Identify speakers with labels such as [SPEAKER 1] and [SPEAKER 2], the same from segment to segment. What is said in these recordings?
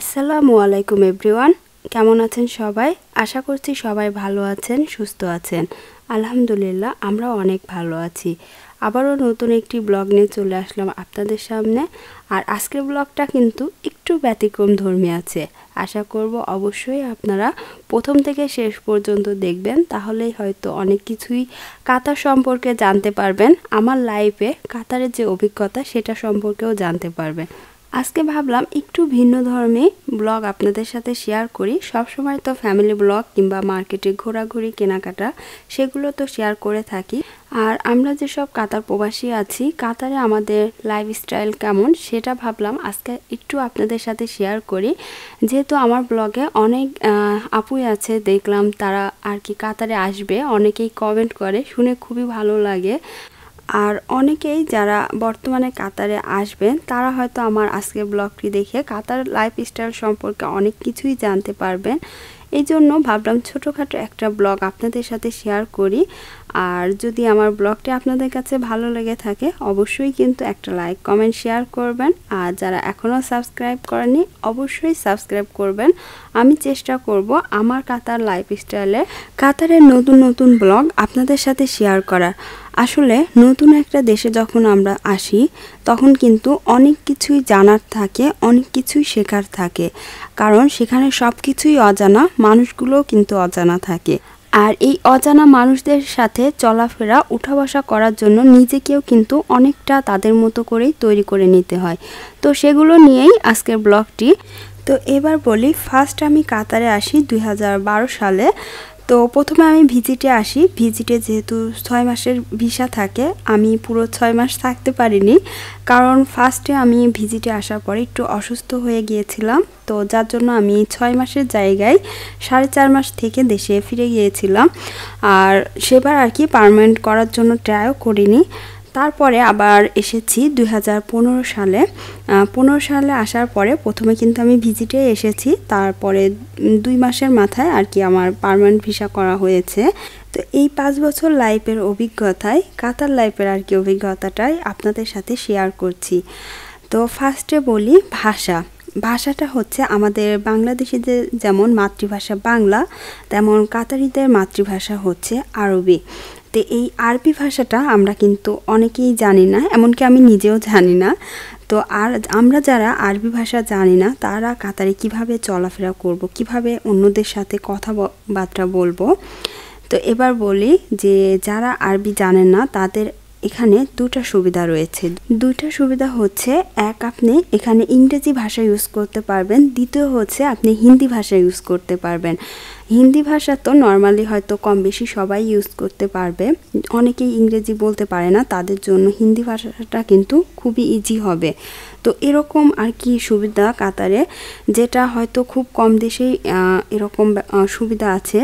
[SPEAKER 1] আসসালামু আলাইকুম এভরিওয়ান কেমন আছেন সবাই আশা করছি সবাই ভালো আছেন সুস্থ আছেন আলহামদুলিল্লাহ আমরা অনেক ভালো আছি আবারও নতুন একটি ব্লগ নিয়ে চলে আসলাম আপনাদের সামনে আর আজকের ব্লগটা কিন্তু একটু ব্যতিক্রম ধর্মী আছে আশা করব অবশ্যই আপনারা প্রথম থেকে শেষ পর্যন্ত দেখবেন তাহলেই হয়তো অনেক কিছুই কাতার সম্পর্কে জানতে পারবেন আমার লাইফে কাতারের যে অভিজ্ঞতা সেটা সম্পর্কেও জানতে পারবেন আজকে ভাবলাম একটু ভিন্ন ধর্মে ব্লগ আপনাদের সাথে শেয়ার করি সবসময় তো ফ্যামিলি ব্লগ কিংবা মার্কেটে ঘোরাঘুরি কেনাকাটা সেগুলো তো শেয়ার করে থাকি আর আমরা যেসব কাতার প্রবাসী আছি কাতারে আমাদের লাইফস্টাইল কেমন সেটা ভাবলাম আজকে একটু আপনাদের সাথে শেয়ার করি যেহেতু আমার ব্লগে অনেক আপুই আছে দেখলাম তারা আর কি কাতারে আসবে অনেকেই কমেন্ট করে শুনে খুবই ভালো লাগে আর অনেকেই যারা বর্তমানে কাতারে আসবেন তারা হয়তো আমার আজকের ব্লগটি দেখে কাতার লাইফস্টাইল সম্পর্কে অনেক কিছুই জানতে পারবেন এই জন্য ভাবলাম ছোটোখাটো একটা ব্লগ আপনাদের সাথে শেয়ার করি আর যদি আমার ব্লগটি আপনাদের কাছে ভালো লেগে থাকে অবশ্যই কিন্তু একটা লাইক কমেন্ট শেয়ার করবেন আর যারা এখনও সাবস্ক্রাইব করেনি অবশ্যই সাবস্ক্রাইব করবেন আমি চেষ্টা করব আমার কাতার লাইফস্টাইলে কাতারের নতুন নতুন ব্লগ আপনাদের সাথে শেয়ার করার আসলে নতুন একটা দেশে যখন আমরা আসি তখন কিন্তু অনেক কিছুই জানার থাকে অনেক কিছুই শেখার থাকে কারণ সেখানে সব কিছুই অজানা মানুষগুলোও কিন্তু অজানা থাকে আর এই অজানা মানুষদের সাথে চলাফেরা উঠা বসা করার জন্য নিজেকেও কিন্তু অনেকটা তাদের মতো করেই তৈরি করে নিতে হয় তো সেগুলো নিয়েই আজকের ব্লগটি তো এবার বলি ফার্স্ট আমি কাতারে আসি দুই সালে তো প্রথমে আমি ভিজিটে আসি ভিজিটে যেহেতু ছয় মাসের ভিসা থাকে আমি পুরো ছয় মাস থাকতে পারিনি কারণ ফার্স্টে আমি ভিজিটে আসার পরে একটু অসুস্থ হয়ে গিয়েছিলাম তো যার জন্য আমি ছয় মাসের জায়গায় সাড়ে চার মাস থেকে দেশে ফিরে গিয়েছিলাম আর সেবার আর কি পারমানেন্ট করার জন্য ট্রাইও করিনি তারপরে আবার এসেছি দুই সালে পনেরো সালে আসার পরে প্রথমে কিন্তু আমি ভিজিটে এসেছি তারপরে দুই মাসের মাথায় আর কি আমার পারমানেন্ট ভিসা করা হয়েছে তো এই পাঁচ বছর লাইফের অভিজ্ঞতায় কাতার লাইফের আর কি অভিজ্ঞতাটাই আপনাদের সাথে শেয়ার করছি তো ফার্স্টে বলি ভাষা ভাষাটা হচ্ছে আমাদের বাংলাদেশিদের যেমন মাতৃভাষা বাংলা তেমন কাতারিদের মাতৃভাষা হচ্ছে আরবি তো এই আরবি ভাষাটা আমরা কিন্তু অনেকেই জানি না এমনকি আমি নিজেও জানি না তো আর আমরা যারা আরবি ভাষা জানি না তারা কাতারে কিভাবে চলাফেরা করব কিভাবে অন্যদের সাথে কথাবার্তা বলবো তো এবার বলি যে যারা আরবি জানেন না তাদের এখানে দুটা সুবিধা রয়েছে দুইটা সুবিধা হচ্ছে এক আপনি এখানে ইংরেজি ভাষা ইউজ করতে পারবেন দ্বিতীয় হচ্ছে আপনি হিন্দি ভাষা ইউজ করতে পারবেন হিন্দি ভাষা তো নর্মালি হয়তো কম বেশি সবাই ইউজ করতে পারবে অনেকেই ইংরেজি বলতে পারে না তাদের জন্য হিন্দি ভাষাটা কিন্তু খুবই ইজি হবে তো এরকম আর কি সুবিধা কাতারে যেটা হয়তো খুব কম দেশেই এরকম সুবিধা আছে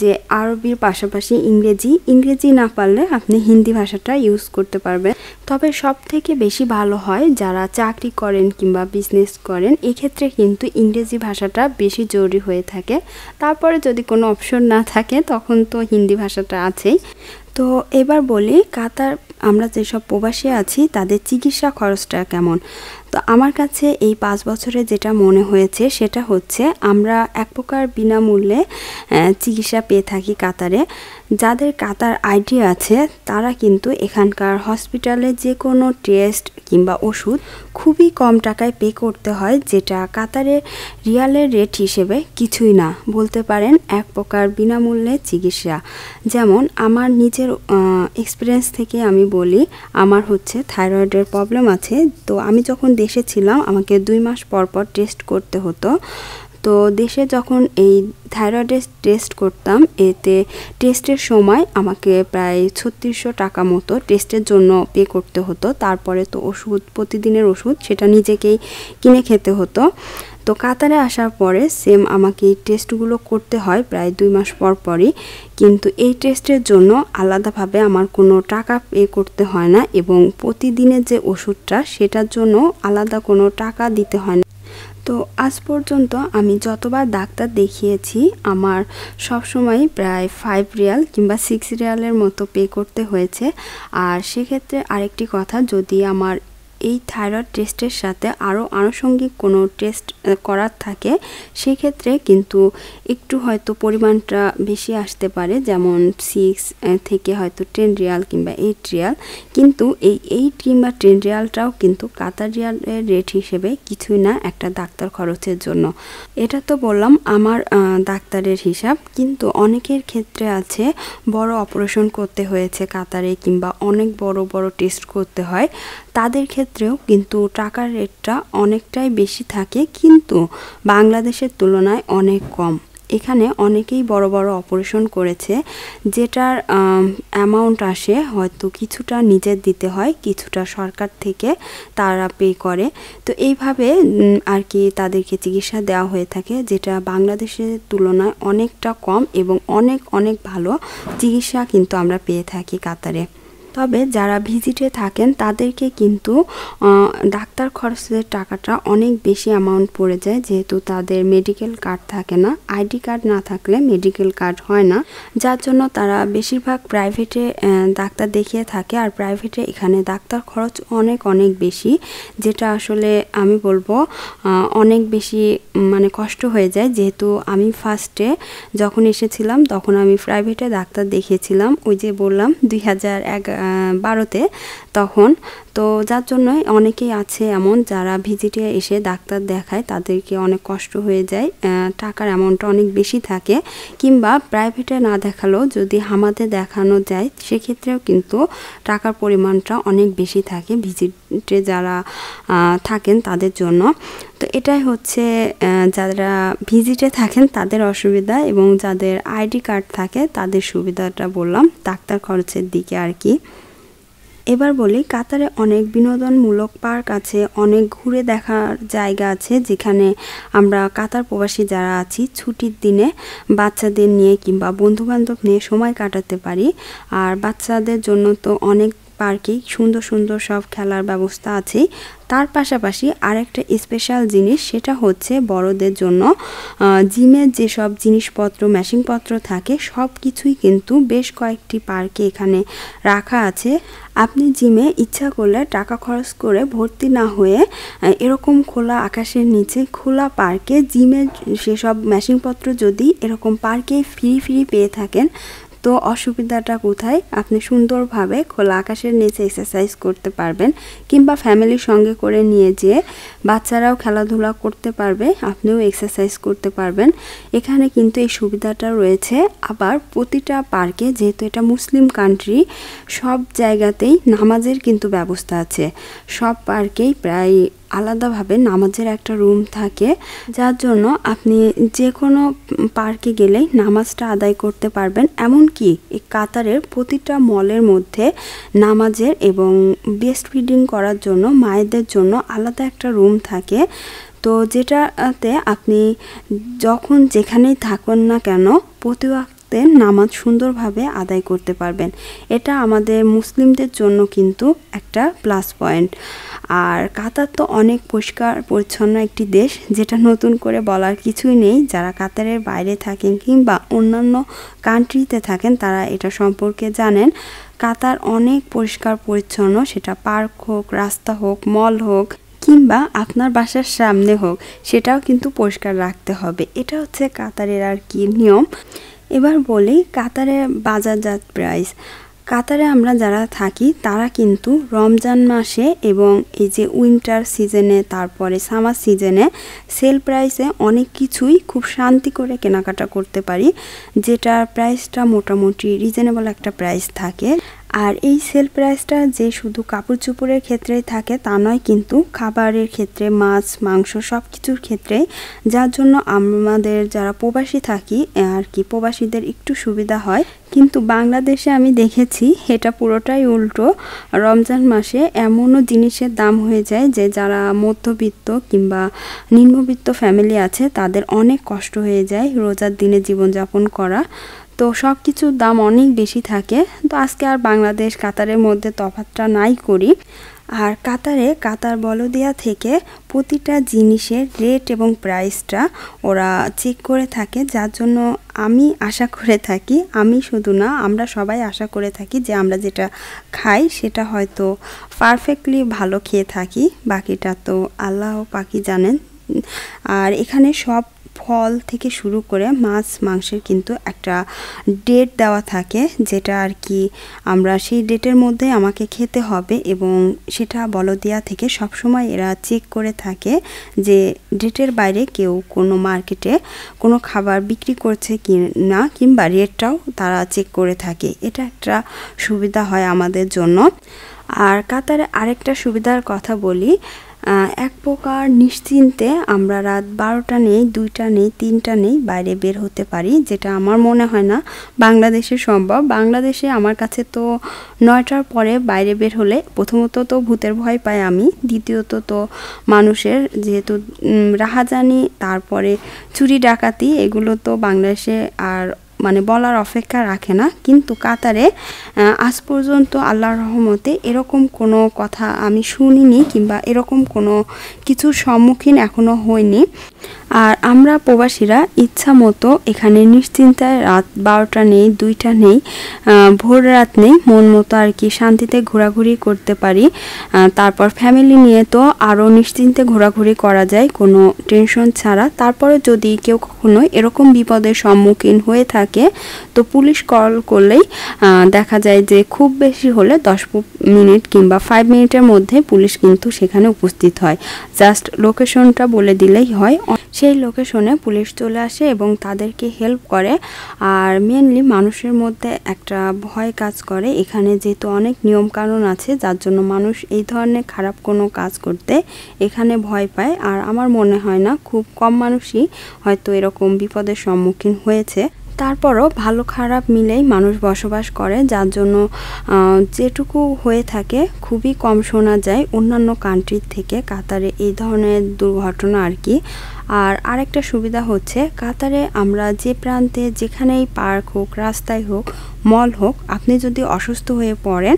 [SPEAKER 1] যে আরবির পাশাপাশি ইংরেজি ইংরেজি না পারলে আপনি হিন্দি ভাষাটা ইউজ করতে পারবেন তবে সব থেকে বেশি ভালো হয় যারা চাকরি করেন কিংবা বিজনেস করেন এক্ষেত্রে কিন্তু ইংরেজি ভাষাটা বেশি জরুরি হয়ে থাকে তারপর পরে যদি কোনো অপশন না থাকে তখন তো হিন্দি ভাষাটা আছেই তো এবার বলি কাতার আমরা যেসব প্রবাসী আছি তাদের চিকিৎসা খরচটা কেমন তো আমার কাছে এই পাঁচ বছরে যেটা মনে হয়েছে সেটা হচ্ছে আমরা এক প্রকার বিনামূল্যে চিকিৎসা পেয়ে থাকি কাতারে যাদের কাতার আইডি আছে তারা কিন্তু এখানকার হসপিটালে যে কোনো টেস্ট কিংবা ওষুধ খুবই কম টাকায় পে করতে হয় যেটা কাতারে রিয়ালের রেট হিসেবে কিছুই না বলতে পারেন এক প্রকার বিনামূল্যে চিকিৎসা যেমন আমার নিজের এক্সপিরিয়েন্স থেকে আমি বলি আমার হচ্ছে থাইরয়েডের প্রবলেম আছে তো আমি যখন দেশে ছিলাম আমাকে দুই মাস পর পর টেস্ট করতে হতো তো দেশে যখন এই থাইরয়েডের টেস্ট করতাম এতে টেস্টের সময় আমাকে প্রায় ছত্রিশশো টাকা মতো টেস্টের জন্য পে করতে হতো তারপরে তো ওষুধ প্রতিদিনের ওষুধ সেটা নিজেকেই কিনে খেতে হতো তো কাতারে আসার পরে সেম আমাকে এই টেস্টগুলো করতে হয় প্রায় দুই মাস পর পরই কিন্তু এই টেস্টের জন্য আলাদাভাবে আমার কোনো টাকা পে করতে হয় না এবং প্রতিদিনের যে ওষুধটা সেটার জন্য আলাদা কোনো টাকা দিতে হয় না তো আজ পর্যন্ত আমি যতবার ডাক্তার দেখিয়েছি আমার সবসময় প্রায় ফাইভ রিয়াল কিংবা সিক্স রিয়ালের মতো পে করতে হয়েছে আর সেক্ষেত্রে আরেকটি কথা যদি আমার এই থাইরয়েড টেস্টের সাথে আরও আনুষঙ্গিক কোনো টেস্ট করার থাকে সেক্ষেত্রে কিন্তু একটু হয়তো পরিমাণটা বেশি আসতে পারে যেমন সিক্স থেকে হয়তো টেন রিয়াল কিংবা এইট রিয়াল কিন্তু এই এইট কিংবা টেন রিয়ালটাও কিন্তু কাতার রিয়ালের রেট হিসেবে কিছুই না একটা ডাক্তার খরচের জন্য এটা তো বললাম আমার ডাক্তারের হিসাব কিন্তু অনেকের ক্ষেত্রে আছে বড় অপারেশন করতে হয়েছে কাতারে কিংবা অনেক বড় বড় টেস্ট করতে হয় তাদের ক্ষেত্রেও কিন্তু টাকার রেটটা অনেকটাই বেশি থাকে কিন্তু বাংলাদেশের তুলনায় অনেক কম এখানে অনেকেই বড় বড় অপারেশন করেছে যেটার অ্যামাউন্ট আসে হয়তো কিছুটা নিজের দিতে হয় কিছুটা সরকার থেকে তারা পে করে তো এইভাবে আর কি তাদেরকে চিকিৎসা দেওয়া হয়ে থাকে যেটা বাংলাদেশের তুলনায় অনেকটা কম এবং অনেক অনেক ভালো চিকিৎসা কিন্তু আমরা পেয়ে থাকি কাতারে তবে যারা ভিজিটে থাকেন তাদেরকে কিন্তু ডাক্তার খরচের টাকাটা অনেক বেশি অ্যামাউন্ট পড়ে যায় যেহেতু তাদের মেডিকেল কার্ড থাকে না আইডি কার্ড না থাকলে মেডিকেল কার্ড হয় না যার জন্য তারা বেশিরভাগ প্রাইভেটে ডাক্তার দেখিয়ে থাকে আর প্রাইভেটে এখানে ডাক্তার খরচ অনেক অনেক বেশি যেটা আসলে আমি বলবো অনেক বেশি মানে কষ্ট হয়ে যায় যেহেতু আমি ফার্স্টে যখন এসেছিলাম তখন আমি প্রাইভেটে ডাক্তার দেখিয়েছিলাম ওই যে বললাম দুই হাজার বারোতে তখন তো যার জন্যই অনেকেই আছে এমন যারা ভিজিটে এসে ডাক্তার দেখায় তাদেরকে অনেক কষ্ট হয়ে যায় টাকার অ্যামাউন্টটা অনেক বেশি থাকে কিংবা প্রাইভেটে না দেখালেও যদি হামাতে দেখানো যায় সেক্ষেত্রেও কিন্তু টাকার পরিমাণটা অনেক বেশি থাকে ভিজিটে যারা থাকেন তাদের জন্য তো এটাই হচ্ছে যারা ভিজিটে থাকেন তাদের অসুবিধা এবং যাদের আইডি কার্ড থাকে তাদের সুবিধাটা বললাম ডাক্তার খরচের দিকে আর কি এবার বলি কাতারে অনেক বিনোদনমূলক পার্ক আছে অনেক ঘুরে দেখার জায়গা আছে যেখানে আমরা কাতার প্রবাসী যারা আছি ছুটির দিনে বাচ্চাদের নিয়ে কিংবা বন্ধুবান্ধব নিয়ে সময় কাটাতে পারি আর বাচ্চাদের জন্য তো অনেক পার্কেই সুন্দর সুন্দর সব খেলার ব্যবস্থা আছে তার পাশাপাশি আরেকটা স্পেশাল জিনিস সেটা হচ্ছে বড়দের জন্য জিমের যেসব জিনিসপত্র মেশিনপত্র থাকে সব কিছুই কিন্তু বেশ কয়েকটি পার্কে এখানে রাখা আছে আপনি জিমে ইচ্ছা করলে টাকা খরচ করে ভর্তি না হয়ে এরকম খোলা আকাশের নিচে খোলা পার্কে জিমের সেসব মেশিনপত্র যদি এরকম পার্কে ফ্রি ফ্রি পেয়ে থাকেন তো অসুবিধাটা কোথায় আপনি সুন্দরভাবে খোলা আকাশের নিচে এক্সারসাইজ করতে পারবেন কিংবা ফ্যামিলির সঙ্গে করে নিয়ে যেয়ে বাচ্চারাও খেলাধুলা করতে পারবে আপনিও এক্সারসাইজ করতে পারবেন এখানে কিন্তু এই সুবিধাটা রয়েছে আবার প্রতিটা পার্কে যেহেতু এটা মুসলিম কান্ট্রি সব জায়গাতেই নামাজের কিন্তু ব্যবস্থা আছে সব পার্কেই প্রায় আলাদাভাবে নামাজের একটা রুম থাকে যার জন্য আপনি যে কোনো পার্কে গেলেই নামাজটা আদায় করতে পারবেন এমনকি এই কাতারের প্রতিটা মলের মধ্যে নামাজের এবং বেস্ট ফিডিং করার জন্য মায়েদের জন্য আলাদা একটা রুম থাকে তো যেটাতে আপনি যখন যেখানেই থাকুন না কেন প্রতি থাকতে নামাজ সুন্দরভাবে আদায় করতে পারবেন এটা আমাদের মুসলিমদের জন্য কিন্তু একটা প্লাস পয়েন্ট আর কাতার তো অনেক পরিষ্কার পরিচ্ছন্ন একটি দেশ যেটা নতুন করে বলার কিছুই নেই যারা কাতারের বাইরে থাকেন কিংবা অন্যান্য কান্ট্রিতে থাকেন তারা এটা সম্পর্কে জানেন কাতার অনেক পরিষ্কার পরিচ্ছন্ন সেটা পার্ক হোক রাস্তা হোক মল হোক কিংবা আপনার বাসার সামনে হোক সেটাও কিন্তু পরিষ্কার রাখতে হবে এটা হচ্ছে কাতারের আর কি নিয়ম এবার বলি কাতারে বাজারজাত প্রাইস কাতারে আমরা যারা থাকি তারা কিন্তু রমজান মাসে এবং এই যে উইন্টার সিজনে তারপরে সামার সিজনে সেল প্রাইসে অনেক কিছুই খুব শান্তি করে কেনাকাটা করতে পারি যেটার প্রাইসটা মোটামুটি রিজনেবল একটা প্রাইস থাকে আর এই সেল প্রাইসটা যে শুধু কাপড় চোপড়ের ক্ষেত্রে থাকে তা নয় কিন্তু খাবারের ক্ষেত্রে মাছ মাংস সব কিছুর ক্ষেত্রে যার জন্য আমাদের যারা প্রবাসী থাকি আর কি প্রবাসীদের একটু সুবিধা হয় কিন্তু বাংলাদেশে আমি দেখেছি এটা পুরোটাই উল্টো রমজান মাসে এমনও জিনিসের দাম হয়ে যায় যে যারা মধ্যবিত্ত কিংবা নিম্নবিত্ত ফ্যামিলি আছে তাদের অনেক কষ্ট হয়ে যায় রোজার দিনে জীবনযাপন করা তো সব কিছুর দাম অনেক বেশি থাকে তো আজকে আর বাংলাদেশ কাতারের মধ্যে তফাতটা নাই করি আর কাতারে কাতার বল দেওয়া থেকে প্রতিটা জিনিসের রেট এবং প্রাইসটা ওরা চেক করে থাকে যার জন্য আমি আশা করে থাকি আমি শুধু না আমরা সবাই আশা করে থাকি যে আমরা যেটা খাই সেটা হয়তো পারফেক্টলি ভালো খেয়ে থাকি বাকিটা তো আল্লাহ পাখি জানেন আর এখানে সব ফল থেকে শুরু করে মাছ মাংসের কিন্তু একটা ডেট দেওয়া থাকে যেটা আর কি আমরা সেই ডেটের মধ্যে আমাকে খেতে হবে এবং সেটা বলদিয়া থেকে সবসময় এরা চেক করে থাকে যে ডেটের বাইরে কেউ কোনো মার্কেটে কোনো খাবার বিক্রি করছে কি না কিংবা রেটটাও তারা চেক করে থাকে এটা একটা সুবিধা হয় আমাদের জন্য আর কাতারে আরেকটা সুবিধার কথা বলি এক প্রকার নিশ্চিন্তে আমরা রাত বারোটা নেই দুইটা নেই তিনটা নেই বাইরে বের হতে পারি যেটা আমার মনে হয় না বাংলাদেশে সম্ভব বাংলাদেশে আমার কাছে তো নয়টার পরে বাইরে বের হলে প্রথমত তো ভূতের ভয় পাই আমি দ্বিতীয়ত তো মানুষের যেহেতু রাহাজানি তারপরে চুরি ডাকাতি এগুলো তো বাংলাদেশে আর মানে বলার অপেক্ষা রাখে না কিন্তু কাতারে আজ পর্যন্ত আল্লাহর রহমতে এরকম কোনো কথা আমি শুনিনি কিংবা এরকম কোনো কিছুর সম্মুখীন এখনও হয়নি আর আমরা প্রবাসীরা ইচ্ছা মতো এখানে নিশ্চিন্তায় রাত বারোটা নেই দুইটা নেই ভোর রাত নেই মন মতো আর কি শান্তিতে ঘোরাঘুরি করতে পারি তারপর ফ্যামিলি নিয়ে তো আরও নিশ্চিন্তে ঘোরাঘুরি করা যায় কোনো টেনশন ছাড়া তারপরে যদি কেউ কখনো এরকম বিপদের সম্মুখীন হয়ে থাকে তো পুলিশ কল করলেই দেখা যায় যে খুব বেশি হলে দশ মিনিট কিংবা ফাইভ মিনিটের মধ্যে পুলিশ কিন্তু সেখানে উপস্থিত হয় জাস্ট লোকেশনটা বলে দিলেই হয় সেই লোকেশনে পুলিশ চলে আসে এবং তাদেরকে হেল্প করে আর মেনলি মানুষের মধ্যে একটা ভয় কাজ করে এখানে যেহেতু অনেক নিয়মকানুন আছে যার জন্য মানুষ এই ধরনের খারাপ কোনো কাজ করতে এখানে ভয় পায় আর আমার মনে হয় না খুব কম মানুষই হয়তো এরকম বিপদের সম্মুখীন হয়েছে তারপরও ভালো খারাপ মিলেই মানুষ বসবাস করে যার জন্য যেটুকু হয়ে থাকে খুবই কম শোনা যায় অন্যান্য কান্ট্রির থেকে কাতারে এই ধরনের দুর্ঘটনা আর কি আর আরেকটা সুবিধা হচ্ছে কাতারে আমরা যে প্রান্তে যেখানেই পার্ক হোক রাস্তায় হোক মল হোক আপনি যদি অসুস্থ হয়ে পড়েন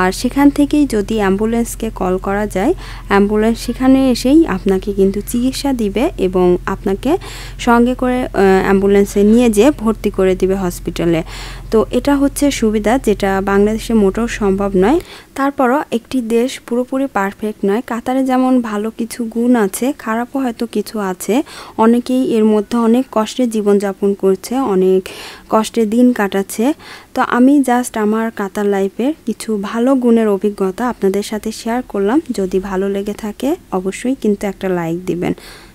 [SPEAKER 1] আর সেখান থেকেই যদি অ্যাম্বুলেন্সকে কল করা যায় অ্যাম্বুলেন্স সেখানে এসেই আপনাকে কিন্তু চিকিৎসা দিবে এবং আপনাকে সঙ্গে করে অ্যাম্বুলেন্সে নিয়ে যেয়ে ভর্তি করে দিবে হসপিটালে তো এটা হচ্ছে সুবিধা যেটা বাংলাদেশে মোটেও সম্ভব নয় তারপরও একটি দেশ পুরোপুরি পারফেক্ট নয় কাতারে যেমন ভালো কিছু গুণ আছে খারাপও হয়তো কিছু আছে হয়েছে অনেকেই এর মধ্যে অনেক কষ্টে জীবনযাপন করছে অনেক কষ্টে দিন কাটাচ্ছে তো আমি জাস্ট আমার কাতার লাইফের কিছু ভালো গুণের অভিজ্ঞতা আপনাদের সাথে শেয়ার করলাম যদি ভালো লেগে থাকে অবশ্যই কিন্তু একটা লাইক দিবেন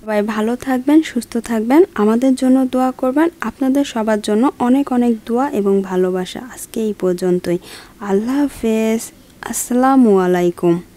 [SPEAKER 1] সবাই ভালো থাকবেন সুস্থ থাকবেন আমাদের জন্য দোয়া করবেন আপনাদের সবার জন্য অনেক অনেক দোয়া এবং ভালোবাসা আজকে এই পর্যন্তই আল্লাহ হাফেজ আসসালামু আলাইকুম